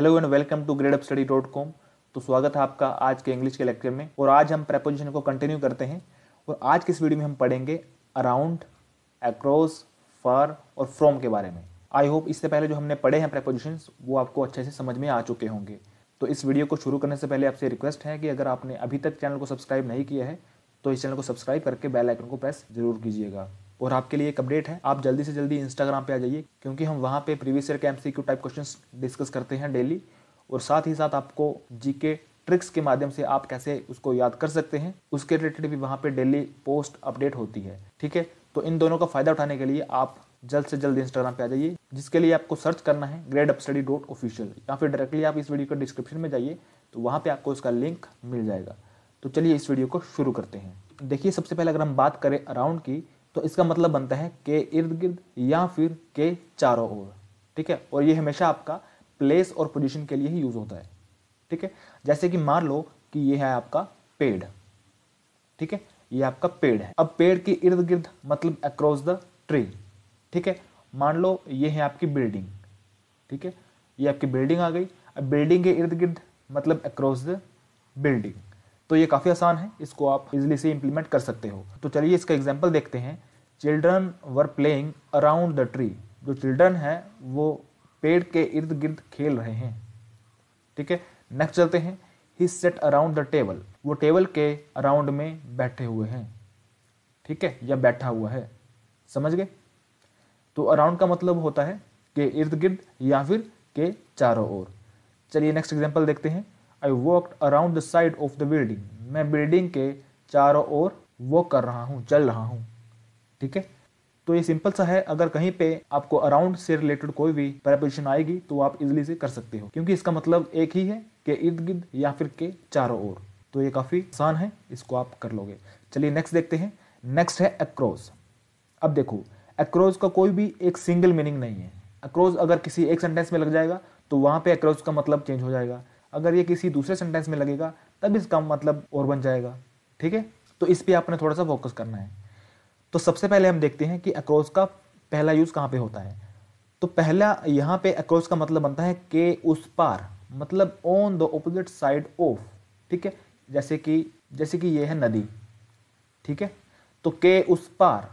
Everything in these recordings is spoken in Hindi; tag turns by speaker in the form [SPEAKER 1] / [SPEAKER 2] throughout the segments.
[SPEAKER 1] hello and welcome to grade up study dot com तो स्वागत है आपका आज के इंग्लिश के लेक्चर में और आज हम प्रेपोजिशन को कंटिन्यू करते हैं और आज के इस वीडियो में हम पढ़ेंगे अराउंड अक्रॉस फॉर और फ्रॉम के बारे में आई होप इससे पहले जो हमने पढ़े हैं प्रेपोजिशन वो आपको अच्छे से समझ में आ चुके होंगे तो इस वीडियो को शुरू करने से पहले आपसे रिक्वेस्ट है कि अगर आपने अभी तक चैनल को सब्सक्राइब नहीं किया है तो इस चैनल को सब्सक्राइब करके बेल आइकन को प्रेस जरूर कीजिएगा और आपके लिए एक अपडेट है आप जल्दी से जल्दी इंस्टाग्राम पे आ जाइए क्योंकि हम वहाँ पे प्रीवियस ईयर के एमसीक्यू टाइप क्वेश्चन डिस्कस करते हैं डेली और साथ ही साथ आपको जीके ट्रिक्स के माध्यम से आप कैसे उसको याद कर सकते हैं उसके रिलेटेड भी वहाँ पे डेली पोस्ट अपडेट होती है ठीक है तो इन दोनों का फ़ायदा उठाने के लिए आप जल्द से जल्द इंस्टाग्राम पे आ जाइए जिसके लिए आपको सर्च करना है ग्रेड अपस्टडी डॉट ऑफिशियल या फिर डायरेक्टली आप इस वीडियो के डिस्क्रिप्शन में जाइए तो वहाँ पे आपको इसका लिंक मिल जाएगा तो चलिए इस वीडियो को शुरू करते हैं देखिए सबसे पहले अगर हम बात करें अराउंड की तो इसका मतलब बनता है के इर्द गिर्द या फिर के चारों ओर ठीक है और ये हमेशा आपका प्लेस और पोजिशन के लिए ही यूज होता है ठीक है जैसे कि मान लो कि ये है आपका पेड़ ठीक है ये आपका पेड़ है अब पेड़ के इर्द गिर्द मतलब अक्रॉस द ट्री ठीक है मान लो ये है आपकी बिल्डिंग ठीक है ये आपकी बिल्डिंग आ गई अब बिल्डिंग के इर्द गिर्द मतलब अक्रॉस द बिल्डिंग तो ये काफ़ी आसान है इसको आप इजिली से इम्प्लीमेंट कर सकते हो तो चलिए इसका एग्जाम्पल देखते हैं children were playing around the tree जो चिल्ड्रन हैं वो पेड़ के इर्द गिर्द खेल रहे हैं ठीक है नेक्स्ट चलते हैं he sat around the table वो टेबल के अराउंड में बैठे हुए हैं ठीक है या बैठा हुआ है समझ गए तो अराउंड का मतलब होता है के इर्द गिर्द या फिर के चारों ओर चलिए नेक्स्ट एग्जाम्पल देखते हैं I walk around the side of the building मैं बिल्डिंग के चारों ओर वॉक कर रहा हूँ चल रहा हूँ ठीक है तो ये सिंपल सा है अगर कहीं पे आपको अराउंड से रिलेटेड कोई भी प्रेपोजिशन आएगी तो आप इजिली से कर सकते हो क्योंकि इसका मतलब एक ही है कि इर्द गिर्द या फिर के चारों ओर तो ये काफ़ी आसान है इसको आप कर लोगे चलिए नेक्स्ट देखते हैं नेक्स्ट है अक्रॉस अब देखो अक्रॉस का कोई भी एक सिंगल मीनिंग नहीं है अक्रॉस अगर किसी एक सेंटेंस में लग जाएगा तो वहां पे अक्रॉस का मतलब चेंज हो जाएगा अगर ये किसी दूसरे सेंटेंस में लगेगा तब इसका मतलब और बन जाएगा ठीक है तो इस पर आपने थोड़ा सा फोकस करना है तो सबसे पहले हम देखते हैं कि अक्रॉस का पहला यूज़ कहाँ पे होता है तो पहला यहाँ पे अक्रॉस का मतलब बनता है के उस पार मतलब on the opposite side of ठीक है जैसे कि जैसे कि ये है नदी ठीक है तो के उस पार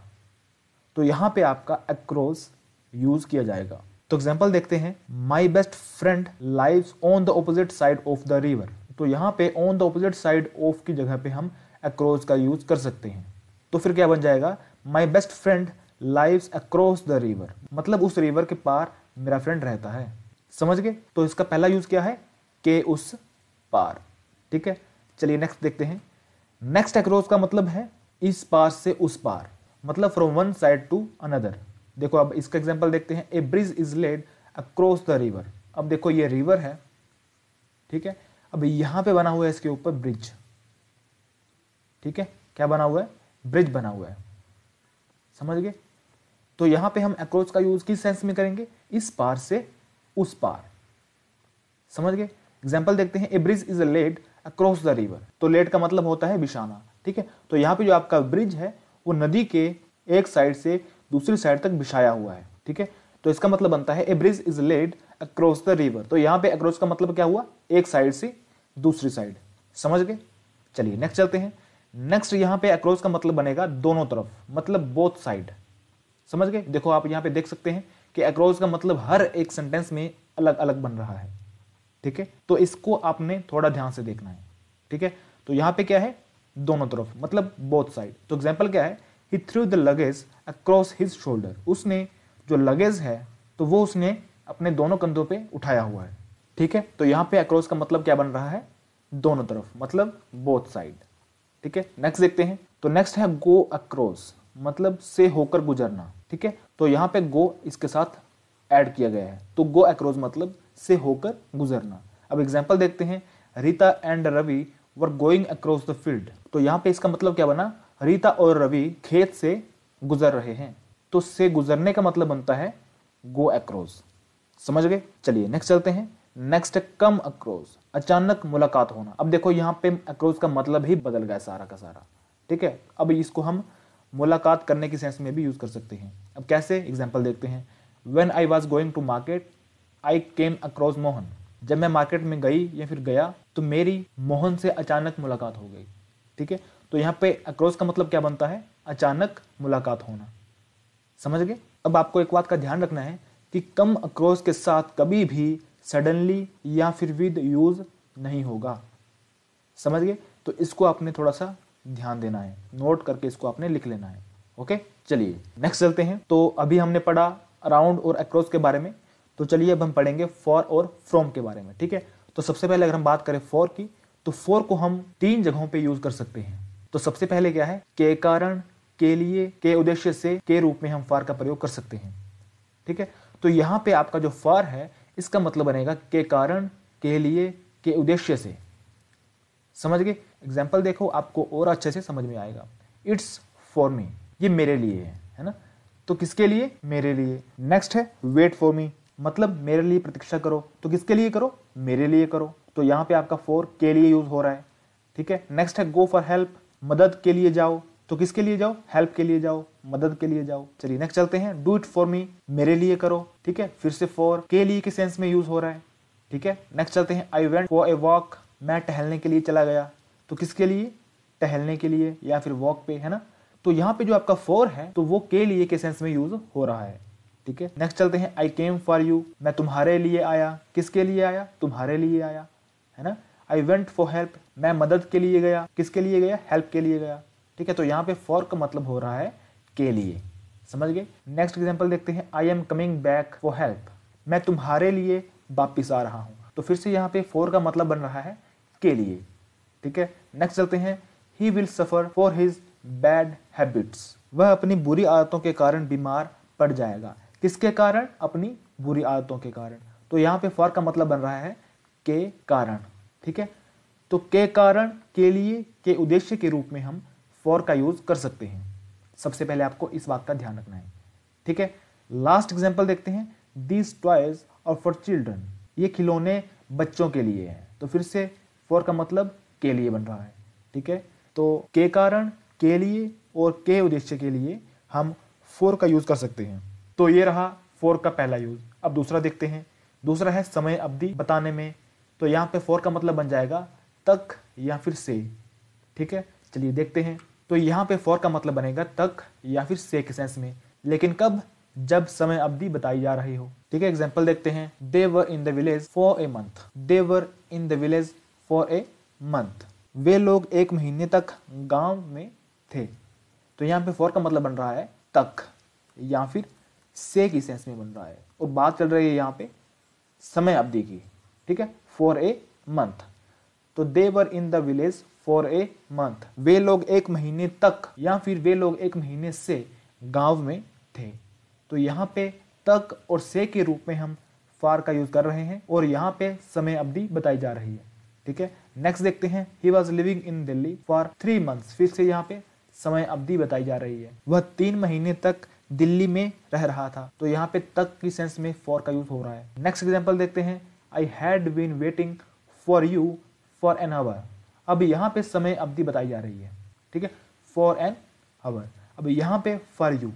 [SPEAKER 1] तो यहाँ पे आपका अक्रॉस यूज़ किया जाएगा तो एग्जाम्पल देखते हैं my best friend live on the opposite side of the river तो यहाँ पे on the opposite side of की जगह पे हम अक्रॉस का यूज कर सकते हैं तो फिर क्या बन जाएगा my best friend live across the river मतलब उस रिवर के पार मेरा फ्रेंड रहता है समझ गए तो इसका पहला यूज क्या है के उस पार ठीक है चलिए नेक्स्ट देखते हैं नेक्स्ट अक्रॉस का मतलब है इस पार से उस पार मतलब from one side to another देखो अब इसका एग्जाम्पल देखते हैं a bridge is laid across the river अब देखो ये रिवर है ठीक है अब यहां पे बना हुआ है इसके ऊपर ब्रिज ठीक है क्या बना हुआ है ब्रिज बना हुआ है समझ गए तो यहाँ पे हम अक्रोच का यूज़ किस सेंस में करेंगे इस पार से उस पार समझ गए एग्जाम्पल देखते हैं a bridge is laid across the river तो लेड का मतलब होता है बिशाना ठीक है तो यहाँ पे जो आपका ब्रिज है वो नदी के एक साइड से दूसरी साइड तक बिछाया हुआ है ठीक है तो इसका मतलब बनता है a bridge is laid across the river तो यहाँ पे अक्रॉस का मतलब क्या हुआ एक साइड से दूसरी साइड समझ गए चलिए नेक्स्ट चलते हैं नेक्स्ट यहां पे अक्रॉस का मतलब बनेगा दोनों तरफ मतलब बोथ साइड समझ गए देखो आप यहां पे देख सकते हैं कि अक्रॉस का मतलब हर एक सेंटेंस में अलग अलग बन रहा है ठीक है तो इसको आपने थोड़ा ध्यान से देखना है ठीक है तो यहां पे क्या है दोनों तरफ मतलब बोथ साइड तो एग्जाम्पल क्या है he threw the luggage across his shoulder उसने जो लगेज है तो वो उसने अपने दोनों कंधों पे उठाया हुआ है ठीक है तो यहाँ पे अक्रॉस का मतलब क्या बन रहा है दोनों तरफ मतलब बोथ साइड ठीक है नेक्स्ट देखते हैं तो नेक्स्ट है गो अक्रॉस मतलब से होकर गुजरना ठीक है तो यहाँ पे गो इसके साथ ऐड किया गया है तो गो अक्रॉस मतलब से होकर गुजरना अब एग्जाम्पल देखते हैं Rita and Ravi were going across the field तो यहाँ पे इसका मतलब क्या बना रीता और रवि खेत से गुजर रहे हैं तो से गुजरने का मतलब बनता है गो अक्रोस समझ गए चलिए नेक्स्ट चलते हैं नेक्स्ट कम अक्रोस अचानक मुलाकात होना अब देखो यहाँ पे अक्रोस का मतलब ही बदल गया सारा का सारा ठीक है अब इसको हम मुलाकात करने के सेंस में भी यूज़ कर सकते हैं अब कैसे एग्जाम्पल देखते हैं when I was going to market I came across Mohan जब मैं मार्केट में गई या फिर गया तो मेरी मोहन से अचानक मुलाकात हो गई ठीक है तो यहाँ पे अक्रॉस का मतलब क्या बनता है अचानक मुलाकात होना समझ गए अब आपको एक बात का ध्यान रखना है कि कम अक्रॉस के साथ कभी भी सडनली या फिर विद यूज नहीं होगा समझ गए तो इसको आपने थोड़ा सा ध्यान देना है नोट करके इसको आपने लिख लेना है ओके चलिए नेक्स्ट चलते हैं तो अभी हमने पढ़ा अराउंड और अक्रॉस के बारे में तो चलिए अब हम पढ़ेंगे फॉर और फ्रॉम के बारे में ठीक है तो सबसे पहले अगर हम बात करें फॉर की तो फॉर को हम तीन जगहों पे यूज कर सकते हैं तो सबसे पहले क्या है के कारण के लिए के उद्देश्य से के रूप में हम फार का प्रयोग कर सकते हैं ठीक है तो यहां पे आपका जो फार है इसका मतलब बनेगा के कारण के लिए के उद्देश्य से समझ गए एग्जाम्पल देखो आपको और अच्छे से समझ में आएगा इट्स फॉर मी ये मेरे लिए है है ना तो किसके लिए मेरे लिए नेक्स्ट है वेट फॉर मी मतलब मेरे लिए प्रतीक्षा करो तो किसके लिए करो मेरे लिए करो तो यहां पे आपका फोर के लिए यूज हो रहा है ठीक है नेक्स्ट है गो फॉर हेल्प मदद के लिए जाओ तो किसके लिए जाओ हेल्प के लिए जाओ मदद के लिए जाओ चलिए नेक्स्ट चलते हैं डू इट फॉर मी मेरे लिए करो ठीक है फिर से फॉर के लिए के सेंस में यूज हो रहा है ठीक है नेक्स्ट चलते हैं I went for a walk मैं टहलने के लिए चला गया तो किसके लिए टहलने के लिए या फिर वॉक पे है ना तो यहाँ पे जो आपका फॉर है तो वो के लिए के सेंस में यूज हो रहा है ठीक है नेक्स्ट चलते हैं आई केम फॉर यू मैं तुम्हारे लिए आया किसके लिए आया तुम्हारे लिए आया है ना आई वेंट फॉर हेल्प मैं मदद के लिए गया किसके लिए गया हेल्प के लिए गया ठीक है तो यहाँ पे फॉर का मतलब हो रहा है के लिए समझ गए नेक्स्ट एग्जाम्पल देखते हैं I am coming back for help मैं तुम्हारे लिए वापिस आ रहा हूँ तो फिर से यहाँ पे फॉर का मतलब बन रहा है के लिए ठीक है नेक्स्ट चलते हैं he will suffer for his bad habits वह अपनी बुरी आदतों के कारण बीमार पड़ जाएगा किसके कारण अपनी बुरी आदतों के कारण तो यहाँ पे फॉर का मतलब बन रहा है के कारण ठीक है तो के कारण के लिए के उद्देश्य के रूप में हम फॉर का यूज कर सकते हैं सबसे पहले आपको इस बात का ध्यान रखना है ठीक है लास्ट एग्जाम्पल देखते हैं these toys are for children ये खिलौने बच्चों के लिए हैं तो फिर से फॉर का मतलब के लिए बन रहा है ठीक है तो के कारण के लिए और के उद्देश्य के लिए हम फोर का यूज़ कर सकते हैं तो ये रहा फोर का पहला यूज़ अब दूसरा देखते हैं दूसरा है समय अवधि बताने में तो यहाँ पे फोर का मतलब बन जाएगा तक या फिर से ठीक है चलिए देखते हैं तो यहाँ पे फोर का मतलब बनेगा तक या फिर से के सेंस में लेकिन कब जब समय अवधि बताई जा रही हो ठीक है एग्जाम्पल देखते हैं they were in the village for a month they were in the village for a month वे लोग एक महीने तक गांव में थे तो यहाँ पे फोर का मतलब बन रहा है तक या फिर से की सेंस में बन रहा है और बात चल रही है यहाँ पे समय अवधि की ठीक है फॉर ए मंथ तो they were in the village for a month वे लोग एक महीने तक या फिर वे लोग एक महीने से गांव में थे तो यहाँ पे तक और से के रूप में हम फार का यूज कर रहे हैं और यहाँ पे समय अवधि बताई जा रही है ठीक है नेक्स्ट देखते हैं he was living in Delhi for three months फिर से यहाँ पे समय अवधि बताई जा रही है वह तीन महीने तक दिल्ली में रह रहा था तो यहाँ पे तक की सेंस में फॉर का यूज हो रहा है नेक्स्ट एग्जाम्पल देखते हैं I had been waiting for you for an hour अब यहाँ पे समय अवधि बताई जा रही है ठीक है फॉर एन आवर अब यहाँ पे फॉर यू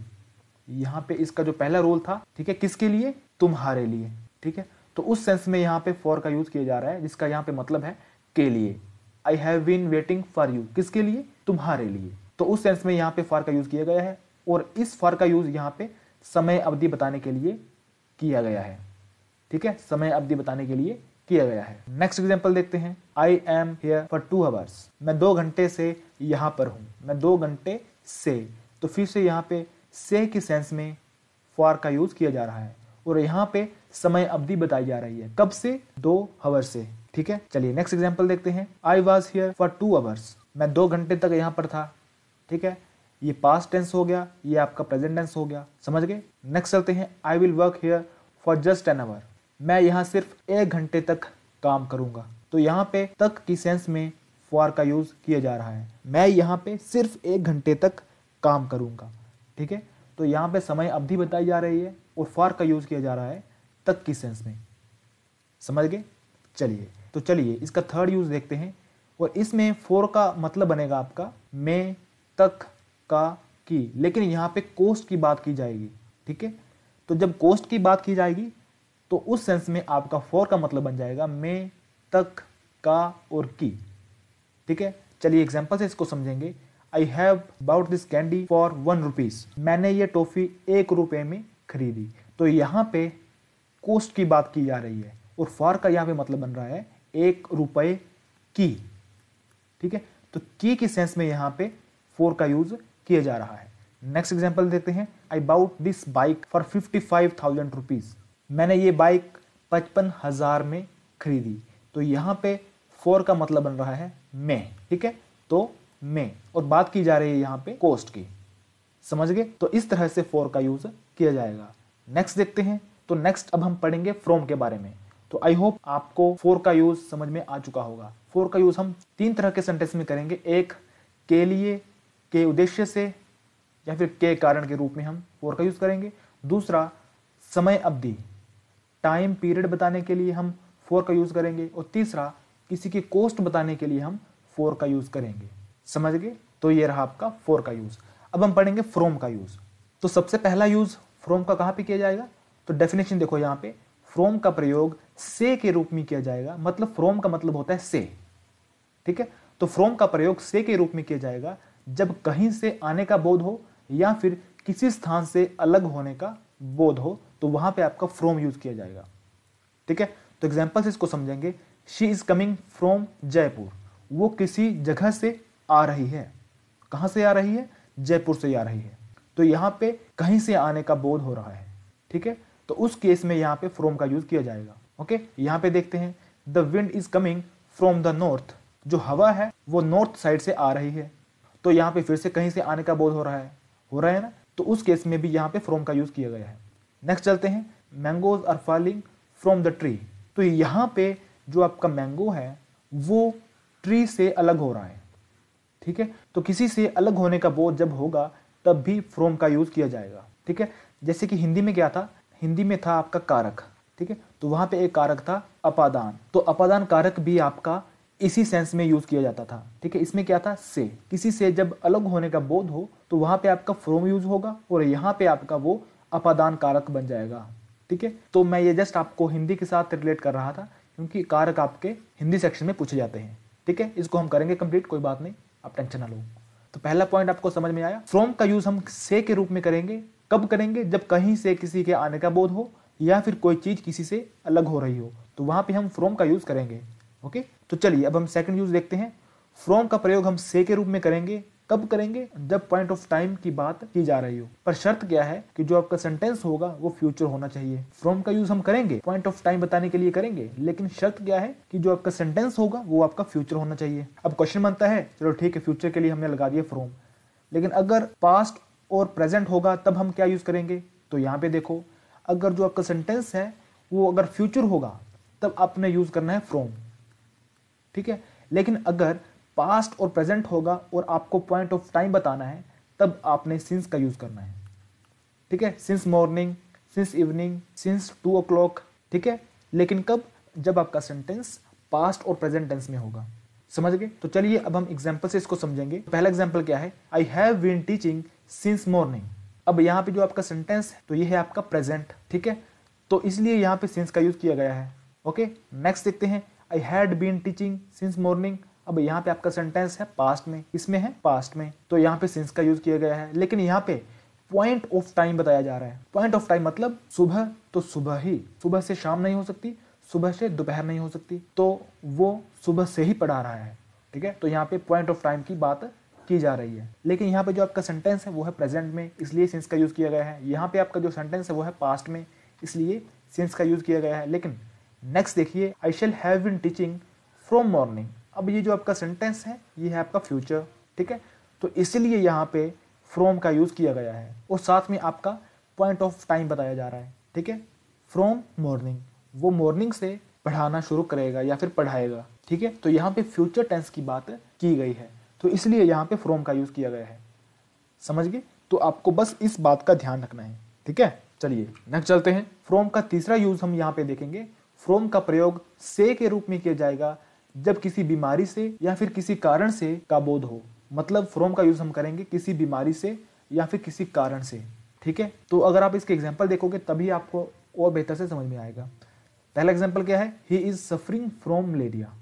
[SPEAKER 1] यहाँ पे इसका जो पहला रोल था ठीक है किसके लिए तुम्हारे लिए ठीक है तो उस सेंस में यहाँ पे फॉर का यूज किया जा रहा है जिसका यहाँ पे मतलब है के लिए I have been waiting for you किसके लिए तुम्हारे लिए तो उस सेंस में यहाँ पे फॉर का यूज किया गया है और इस फॉर का यूज यहाँ पे समय अवधि बताने के लिए किया गया है ठीक है समय अवधि बताने के लिए किया गया है नेक्स्ट एग्जाम्पल देखते हैं I am here for two hours मैं दो घंटे से यहाँ पर हूँ मैं दो घंटे से तो फिर से यहाँ पे से के सेंस में फॉर का यूज किया जा रहा है और यहाँ पे समय अवधि बताई जा रही है कब से दो हवर से ठीक है चलिए नेक्स्ट एग्जाम्पल देखते हैं I was here for two hours मैं दो घंटे तक यहाँ पर था ठीक है ये पास्ट टेंस हो गया ये आपका प्रेजेंट टेंस हो गया समझ गए नेक्स्ट चलते हैं I will work here for just an hour मैं यहाँ सिर्फ एक घंटे तक काम करूँगा तो यहाँ पे तक की सेंस में फॉर का यूज़ किया जा रहा है मैं यहाँ पे सिर्फ एक घंटे तक काम करूँगा ठीक है तो यहाँ पे समय अवधि बताई जा रही है और फॉर का यूज़ किया जा रहा है तक की सेंस में समझ गए चलिए तो चलिए इसका थर्ड यूज़ देखते हैं और इसमें फोर का मतलब बनेगा आपका मैं तक का की लेकिन यहाँ पे कोस्ट की बात की जाएगी ठीक है तो जब कोस्ट की बात की जाएगी तो उस सेंस में आपका फॉर का मतलब बन जाएगा मे तक का और की ठीक है चलिए एग्जाम्पल से इसको समझेंगे I have bought this candy for one rupees मैंने ये टॉफ़ी एक रुपए में खरीदी तो यहाँ पे कोस्ट की बात की जा रही है और फॉर का यहाँ पे मतलब बन रहा है एक रुपए की ठीक है तो की की सेंस में यहाँ पे फोर का यूज़ किया जा रहा है नेक्स्ट एग्जाम्पल देखते हैं I bought this bike for fifty five thousand rupees मैंने ये बाइक पचपन हज़ार में खरीदी तो यहाँ पे फोर का मतलब बन रहा है मैं ठीक है तो मैं और बात की जा रही है यहाँ पे कोस्ट की समझ गए तो इस तरह से फोर का यूज़ किया जाएगा नेक्स्ट देखते हैं तो नेक्स्ट अब हम पढ़ेंगे फ्रोम के बारे में तो आई होप आपको फोर का यूज़ समझ में आ चुका होगा फोर का यूज़ हम तीन तरह के सेंटेंस में करेंगे एक के लिए के उद्देश्य से या फिर के कारण के रूप में हम फोर का यूज़ करेंगे दूसरा समय अवधि टाइम पीरियड बताने के लिए हम फोर का यूज़ करेंगे और तीसरा किसी की कॉस्ट बताने के लिए हम फोर का यूज़ करेंगे समझ गए तो ये रहा आपका फोर का यूज़ अब हम पढ़ेंगे फ्रोम का यूज़ तो सबसे पहला यूज़ फ्रोम का कहाँ पे किया जाएगा तो डेफिनेशन देखो यहाँ पे फ्रोम का प्रयोग से के रूप में किया जाएगा मतलब फ्रोम का मतलब होता है से ठीक है तो फ्रोम का प्रयोग से के रूप में किया जाएगा जब कहीं से आने का बोध हो या फिर किसी स्थान से अलग होने का बोध हो तो वहां पे आपका फ्रॉम यूज किया जाएगा ठीक है तो एग्जाम्पल इसको समझेंगे she is coming from Jaipur वो किसी जगह से आ रही है कहां से आ रही है जयपुर से आ रही है तो यहां पे कहीं से आने का बोध हो रहा है ठीक है तो उस केस में यहां पे फ्रॉम का यूज किया जाएगा ओके यहां पे देखते हैं the wind is coming from the north जो हवा है वो नॉर्थ साइड से आ रही है तो यहां पे फिर से कहीं से आने का बोध हो रहा है हो रहा है ना तो उस केस में भी यहां पे फ्रॉम का यूज किया गया है नेक्स्ट चलते हैं mangoes are falling from the tree तो यहाँ पे जो आपका मैंगो है वो ट्री से अलग हो रहा है ठीक है तो किसी से अलग होने का बोध जब होगा तब भी फ्रोम का यूज़ किया जाएगा ठीक है जैसे कि हिंदी में क्या था हिंदी में था आपका कारक ठीक है तो वहां पे एक कारक था अपादान तो अपादान कारक भी आपका इसी सेंस में यूज़ किया जाता था ठीक है इसमें क्या था से किसी से जब अलग होने का बोध हो तो वहाँ पे आपका फ्रोम यूज़ होगा और यहाँ पे आपका वो अपादान कारक बन जाएगा ठीक है तो मैं ये जस्ट आपको हिंदी के साथ रिलेट कर रहा था क्योंकि कारक आपके हिंदी सेक्शन में पूछे जाते हैं ठीक है इसको हम करेंगे कंप्लीट कोई बात नहीं आप टेंशन ना लो तो पहला पॉइंट आपको समझ में आया फ्रॉम का यूज हम से के रूप में करेंगे कब करेंगे जब कहीं से किसी के आने का बोध हो या फिर कोई चीज किसी से अलग हो रही हो तो वहां पे हम फ्रॉम का यूज करेंगे ओके तो चलिए अब हम सेकंड यूज देखते हैं फ्रॉम का प्रयोग हम से के रूप में करेंगे कब करेंगे जब पॉइंट ऑफ टाइम की बात की जा रही हो पर शर्त क्या है कि जो आपका सेंटेंस होगा वो फ्यूचर होना चाहिए फ्रॉम का यूज हम करेंगे पॉइंट ऑफ टाइम बताने के लिए करेंगे लेकिन शर्त क्या है कि जो आपका सेंटेंस होगा वो आपका फ्यूचर होना चाहिए अब क्वेश्चन बनता है चलो ठीक है फ्यूचर के लिए हमने लगा दिया फ्रॉम लेकिन अगर पास्ट और प्रेजेंट होगा तब हम क्या यूज करेंगे तो यहाँ पे देखो अगर जो आपका सेंटेंस है वो अगर फ्यूचर होगा तब आपने यूज करना है फ्रॉम ठीक है लेकिन अगर पास्ट और प्रेजेंट होगा और आपको पॉइंट ऑफ टाइम बताना है तब आपने सिंस का यूज़ करना है ठीक है since morning since evening since two o'clock ठीक है लेकिन कब जब आपका सेंटेंस पास्ट और प्रेजेंट टेंस में होगा समझ गए तो चलिए अब हम एग्जाम्पल से इसको समझेंगे पहला एग्जाम्पल क्या है I have been teaching since morning अब यहाँ पे जो आपका सेंटेंस है तो ये है आपका प्रेजेंट ठीक है तो इसलिए यहाँ पे सिंस का यूज किया गया है ओके नेक्स्ट देखते हैं I had been teaching since morning अब यहाँ पे आपका सेंटेंस है पास्ट में इसमें है पास्ट में तो यहाँ पे सिंस का यूज़ किया गया है लेकिन यहाँ पे पॉइंट ऑफ टाइम बताया जा रहा है पॉइंट ऑफ टाइम मतलब सुबह तो सुबह ही सुबह से शाम नहीं हो सकती सुबह से दोपहर नहीं हो सकती तो वो सुबह से ही पढ़ा रहा है ठीक है तो यहाँ पे पॉइंट ऑफ टाइम की बात की जा रही है लेकिन यहाँ पे जो आपका सेंटेंस है वो है प्रेजेंट में इसलिए सिंस का यूज़ किया गया है यहाँ पे आपका जो सेंटेंस है वो है पास्ट में इसलिए सिंस का यूज़ किया गया है लेकिन नेक्स्ट देखिए I shall have been teaching from morning अब ये जो आपका सेंटेंस है ये है आपका फ्यूचर ठीक है तो इसीलिए यहाँ पे फ्रोम का यूज़ किया गया है और साथ में आपका पॉइंट ऑफ टाइम बताया जा रहा है ठीक है फ्रॉम मॉर्निंग वो मॉर्निंग से पढ़ाना शुरू करेगा या फिर पढ़ाएगा ठीक है तो यहाँ पे फ्यूचर टेंस की बात की गई है तो इसलिए यहाँ पे फ्रोम का यूज़ किया गया है समझ गए तो आपको बस इस बात का ध्यान रखना है ठीक है चलिए नेक्स्ट चलते हैं फ्रोम का तीसरा यूज़ हम यहाँ पे देखेंगे फ्रोम का प्रयोग से के रूप में किया जाएगा जब किसी बीमारी से या फिर किसी कारण से का बोध हो मतलब फ्रोम का यूज़ हम करेंगे किसी बीमारी से या फिर किसी कारण से ठीक है तो अगर आप इसके एग्जाम्पल देखोगे तभी आपको और बेहतर से समझ में आएगा पहला एग्जाम्पल क्या है he is suffering from malaria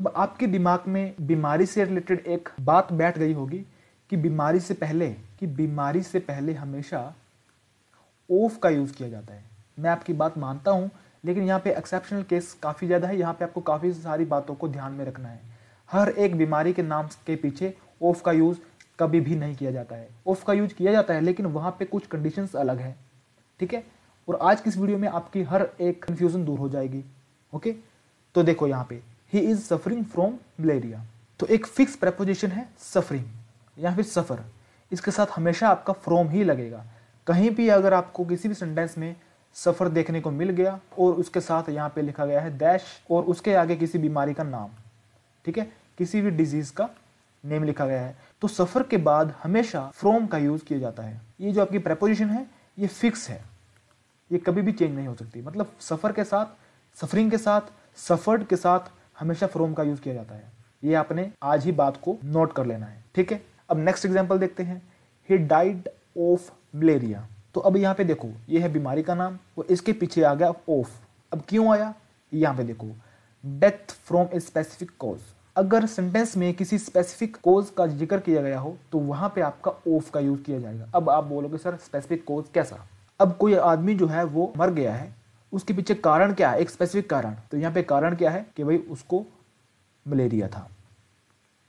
[SPEAKER 1] अब आपके दिमाग में बीमारी से रिलेटेड एक बात बैठ गई होगी कि बीमारी से पहले कि बीमारी से पहले हमेशा ओफ का यूज़ किया जाता है मैं आपकी बात मानता हूँ लेकिन यहाँ पे एक्सेप्शनल केस काफ़ी ज़्यादा है यहाँ पे आपको काफ़ी सारी बातों को ध्यान में रखना है हर एक बीमारी के नाम के पीछे ऑफ का यूज़ कभी भी नहीं किया जाता है ऑफ का यूज किया जाता है लेकिन वहाँ पे कुछ कंडीशंस अलग हैं ठीक है और आज की इस वीडियो में आपकी हर एक कन्फ्यूज़न दूर हो जाएगी ओके तो देखो यहाँ पे he is suffering from malaria तो एक फिक्स प्रपोजिशन है सफरिंग या फिर सफ़र इसके साथ हमेशा आपका फ्रॉम ही लगेगा कहीं भी अगर आपको किसी भी सेंटेंस में सफ़र देखने को मिल गया और उसके साथ यहाँ पे लिखा गया है डैश और उसके आगे किसी बीमारी का नाम ठीक है किसी भी डिजीज़ का नेम लिखा गया है तो सफ़र के बाद हमेशा फ्रॉम का यूज़ किया जाता है ये जो आपकी प्रपोजिशन है ये फिक्स है ये कभी भी चेंज नहीं हो सकती मतलब सफ़र के साथ सफरिंग के साथ सफ़र्ड के साथ हमेशा फ्रॉम का यूज़ किया जाता है ये आपने आज ही बात को नोट कर लेना है ठीक है अब नेक्स्ट एग्जाम्पल देखते हैं ही डाइड ऑफ मलेरिया तो अब यहाँ पे देखो ये है बीमारी का नाम और इसके पीछे आ गया ऑफ अब क्यों आया यहाँ पे देखो death from a specific cause अगर सेंटेंस में किसी स्पेसिफिक कोज का जिक्र किया गया हो तो वहां पे आपका ऑफ का यूज किया जाएगा अब आप बोलोगे सर स्पेसिफिक कोज कैसा अब कोई आदमी जो है वो मर गया है उसके पीछे कारण क्या है एक स्पेसिफिक कारण तो यहाँ पे कारण क्या है कि भाई उसको मलेरिया था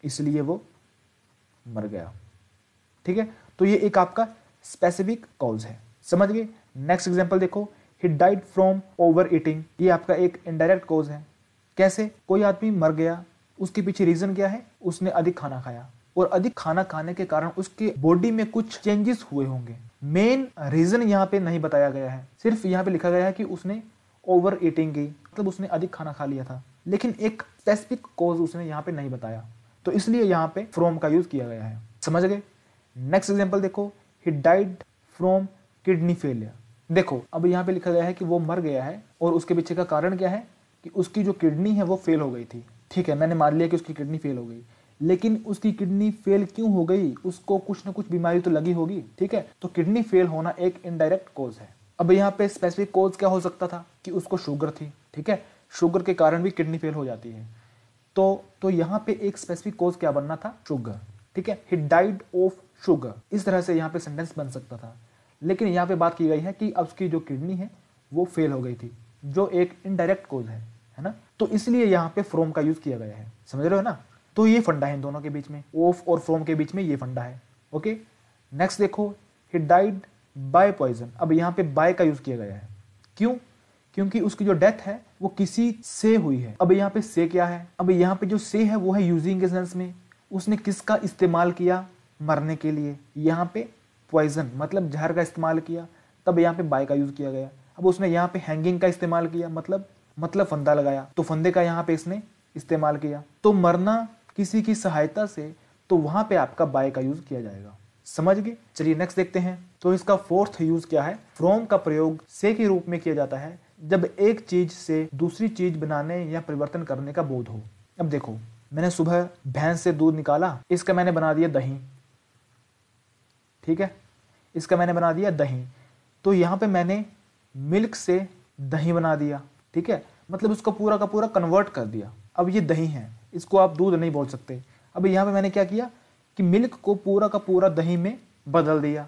[SPEAKER 1] इसलिए वो मर गया ठीक है तो ये एक आपका स्पेसिफिक कॉज है समझ गए नेक्स्ट एग्जाम्पल देखो he died from overeating ये आपका एक इनडायरेक्ट कॉज है कैसे कोई आदमी मर गया उसके पीछे रीजन क्या है उसने अधिक खाना खाया और अधिक खाना खाने के कारण उसके बॉडी में कुछ चेंजेस हुए होंगे मेन रीजन यहाँ पे नहीं बताया गया है सिर्फ यहाँ पे लिखा गया है कि उसने ओवर ईटिंग की मतलब उसने अधिक खाना खा लिया था लेकिन एक स्पेसिफिक कॉज उसने यहाँ पे नहीं बताया तो इसलिए यहाँ पे फ्रोम का यूज किया गया है समझ गए नेक्स्ट एग्जाम्पल देखो he died from kidney failure देखो अब यहाँ पे लिखा गया है कि वो मर गया है और उसके पीछे का कारण क्या है कि उसकी जो किडनी है वो फेल हो गई थी ठीक है मैंने मान लिया कि उसकी किडनी फेल हो गई लेकिन उसकी किडनी फेल क्यों हो गई उसको कुछ ना कुछ बीमारी तो लगी होगी ठीक है तो किडनी फेल होना एक इनडायरेक्ट कॉज है अब यहाँ पे स्पेसिफिक कॉज क्या हो सकता था कि उसको शुगर थी ठीक है शुगर के कारण भी किडनी फेल हो जाती है तो तो यहाँ पे एक स्पेसिफिक कॉज क्या बनना था शुगर ठीक है ही डाइड ऑफ शुगर इस तरह से यहाँ पे सेंटेंस बन सकता था लेकिन यहाँ पे बात की गई है कि अब उसकी जो किडनी है वो फेल हो गई थी जो एक इनडायरेक्ट कोज है है ना तो इसलिए यहाँ पे फ्रोम का यूज़ किया गया है समझ रहे हो ना तो ये फंडा है इन दोनों के बीच में ओफ और फ्रोम के बीच में ये फंडा है ओके नेक्स्ट देखो ही डाइड बाय पॉइजन अब यहाँ पे बाय का यूज़ किया गया है क्यों क्योंकि उसकी जो डेथ है वो किसी से हुई है अब यहाँ पे से क्या है अब यहाँ पे जो से है वो है यूजिंग के सेंस में उसने किसका इस्तेमाल किया मरने के लिए यहाँ पे पॉइजन मतलब जहर का इस्तेमाल किया तब यहाँ पे बाय का यूज़ किया गया अब उसने यहाँ पे हैंगिंग का इस्तेमाल किया मतलब मतलब फंदा लगाया तो फंदे का यहाँ पे इसने इस्तेमाल किया तो मरना किसी की सहायता से तो वहाँ पे आपका बाय का यूज़ किया जाएगा समझ गए चलिए नेक्स्ट देखते हैं तो इसका फोर्थ यूज़ क्या है फ्रोम का प्रयोग से के रूप में किया जाता है जब एक चीज से दूसरी चीज बनाने या परिवर्तन करने का बोध हो अब देखो मैंने सुबह भैंस से दूध निकाला इसका मैंने बना दिया दही ठीक है इसका मैंने बना दिया दही तो यहाँ पे मैंने मिल्क से दही बना दिया ठीक है मतलब उसका पूरा का पूरा कन्वर्ट कर दिया अब ये दही है इसको आप दूध नहीं बोल सकते अब यहाँ पे मैंने क्या किया कि मिल्क को पूरा का पूरा दही में बदल दिया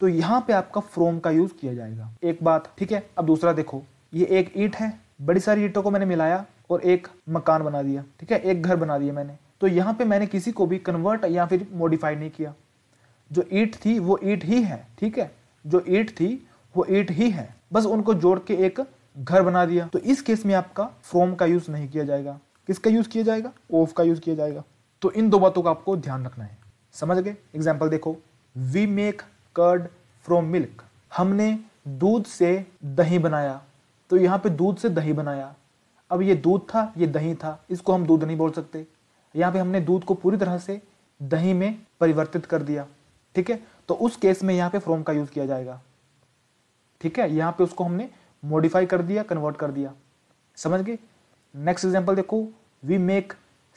[SPEAKER 1] तो यहाँ पे आपका फ्रोम का यूज़ किया जाएगा एक बात ठीक है अब दूसरा देखो ये एक ईट है बड़ी सारी ईटों को मैंने मिलाया और एक मकान बना दिया ठीक है एक घर बना दिया मैंने तो यहाँ पे मैंने किसी को भी कन्वर्ट या फिर मॉडिफाई नहीं किया जो ईट थी वो ईट ही है ठीक है जो ईट थी वो ईट ही है बस उनको जोड़ के एक घर बना दिया तो इस केस में आपका फ्रोम का यूज नहीं किया जाएगा किसका यूज किया जाएगा ओफ का यूज किया जाएगा तो इन दो बातों का आपको ध्यान रखना है समझ गए एग्जाम्पल देखो we make curd from milk हमने दूध से दही बनाया तो यहाँ पे दूध से दही बनाया अब ये दूध था ये दही था इसको हम दूध नहीं बोल सकते यहाँ पे हमने दूध को पूरी तरह से दही में परिवर्तित कर दिया ठीक है तो उस केस में यहाँ पे फ्रॉम का यूज किया जाएगा ठीक है यहाँ पे उसको हमने मॉडिफाई कर दिया कन्वर्ट कर दिया समझ गए नेक्स्ट एग्जाम्पल देखो we make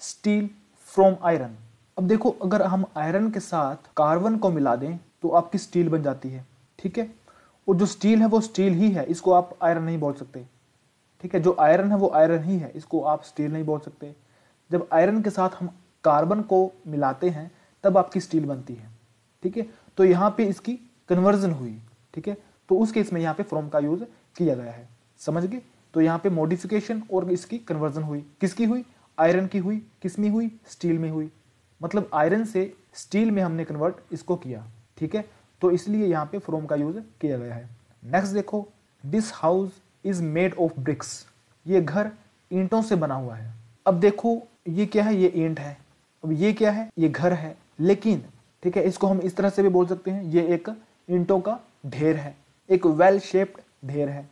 [SPEAKER 1] steel from iron अब देखो अगर हम आयरन के साथ कार्बन को मिला दें तो आपकी स्टील बन जाती है ठीक है और जो स्टील है वो स्टील ही है इसको आप आयरन नहीं बोल सकते ठीक है जो आयरन है वो आयरन ही है इसको आप स्टील नहीं बोल सकते जब आयरन के साथ हम कार्बन को मिलाते हैं तब आपकी स्टील बनती है ठीक है तो यहाँ पे इसकी कन्वर्जन हुई ठीक है तो उस केस में यहाँ पे फ्रॉम का यूज किया गया है समझ गए तो यहाँ पे मॉडिफिकेशन और इसकी कन्वर्जन हुई किसकी हुई आयरन की हुई किस में हुई स्टील में हुई मतलब आयरन से स्टील में हमने कन्वर्ट इसको किया ठीक है तो इसलिए यहाँ पे फ्रोम का यूज किया गया है नेक्स्ट देखो this house is made of bricks ये घर ईंटों से बना हुआ है अब देखो ये क्या है ये ईंट है अब ये क्या है ये घर है लेकिन ठीक है इसको हम इस तरह से भी बोल सकते हैं ये एक ईंटों का ढेर है एक वेल शेप्ड ढेर है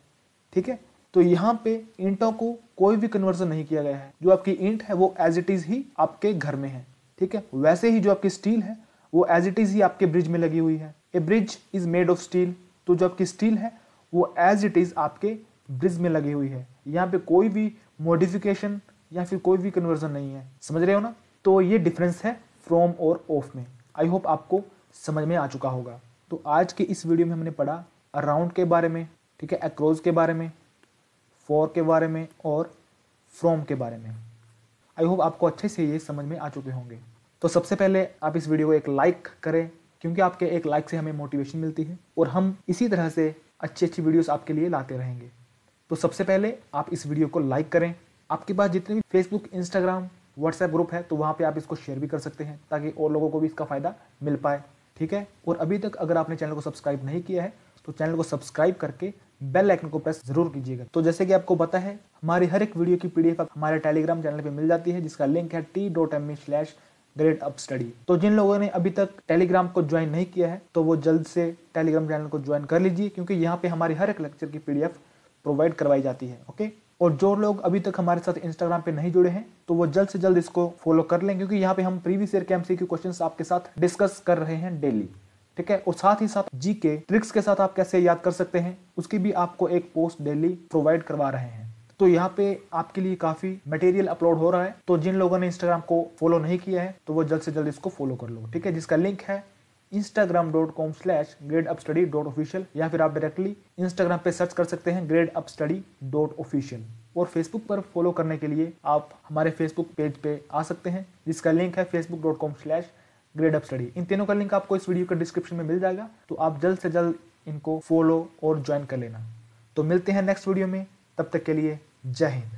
[SPEAKER 1] ठीक है तो यहाँ पे ईंटों को कोई भी कन्वर्जन नहीं किया गया है जो आपकी ईंट है वो एज इट इज ही आपके घर में है ठीक है वैसे ही जो आपकी स्टील है वो एज इट इज ही आपके ब्रिज में लगी हुई है a bridge is made of steel तो जो आपकी स्टील है वो एज इट इज आपके ब्रिज में लगी हुई है यहाँ पे कोई भी मॉडिफिकेशन या फिर कोई भी कन्वर्जन नहीं है समझ रहे हो ना तो ये डिफरेंस है फ्रॉम और ऑफ में आई होप आपको समझ में आ चुका होगा तो आज के इस वीडियो में हमने पढ़ा अराउंड के बारे में ठीक है अक्रोज के बारे में फॉर के बारे में और फ्रॉम के बारे में आई होप आपको अच्छे से ये समझ में आ चुके होंगे तो सबसे पहले आप इस वीडियो को एक लाइक करें क्योंकि आपके एक लाइक से हमें मोटिवेशन मिलती है और हम इसी तरह से अच्छी अच्छी वीडियोस आपके लिए लाते रहेंगे तो सबसे पहले आप इस वीडियो को लाइक करें आपके पास जितने भी फेसबुक इंस्टाग्राम व्हाट्सएप ग्रुप है तो वहाँ पे आप इसको शेयर भी कर सकते हैं ताकि और लोगों को भी इसका फ़ायदा मिल पाए ठीक है और अभी तक अगर आपने चैनल को सब्सक्राइब नहीं किया है तो चैनल को सब्सक्राइब करके बेल आइकन को प्रेस जरूर कीजिएगा तो जैसे कि आपको पता है हमारी हर एक वीडियो की पीडीएफ हमारे टेलीग्राम चैनल पे मिल जाती है जिसका लिंक है T dot M E slash great up study तो जिन लोगों ने अभी तक टेलीग्राम को ज्वाइन नहीं किया है तो वो जल्द से टेलीग्राम चैनल को ज्वाइन कर लीजिए क्योंकि यहाँ पे हमारे हर एक लेक्चर की पीडीएफ प्रोवाइड करवाई जाती है ओके और जो लोग अभी तक हमारे साथ इंस्टाग्राम पे नहीं जुड़े हैं तो वो जल्द से जल्द इसको फॉलो कर लें क्योंकि यहाँ पे हम प्रीवियस ईयर के एमसीक्यू क्वेश्चंस आपके साथ डिस्कस कर रहे हैं डेली ठीक है और साथ ही साथ जी के ट्रिक्स के साथ आप कैसे याद कर सकते हैं उसकी भी आपको एक पोस्ट डेली प्रोवाइड करवा रहे हैं तो यहाँ पे आपके लिए काफी मटेरियल अपलोड हो रहा है तो जिन लोगों ने इंस्टाग्राम को फॉलो नहीं किया है तो वो जल्द से जल्द इसको फॉलो कर लो ठीक है जिसका लिंक है Instagram dot com slash grade up study dot official या फिर आप डायरेक्टली इंस्टाग्राम पे सर्च कर सकते हैं grade up study dot official और फेसबुक पर फॉलो करने के लिए आप हमारे फेसबुक पेज पे आ सकते हैं जिसका लिंक है Facebook dot com slash grade up study इन तीनों का लिंक आपको इस वीडियो के डिस्क्रिप्शन में मिल जाएगा तो आप जल्द से जल्द इनको फॉलो और ज्वाइन कर लेना तो मिलते हैं नेक्स्ट वीडियो में तब तक के लिए जय हिंद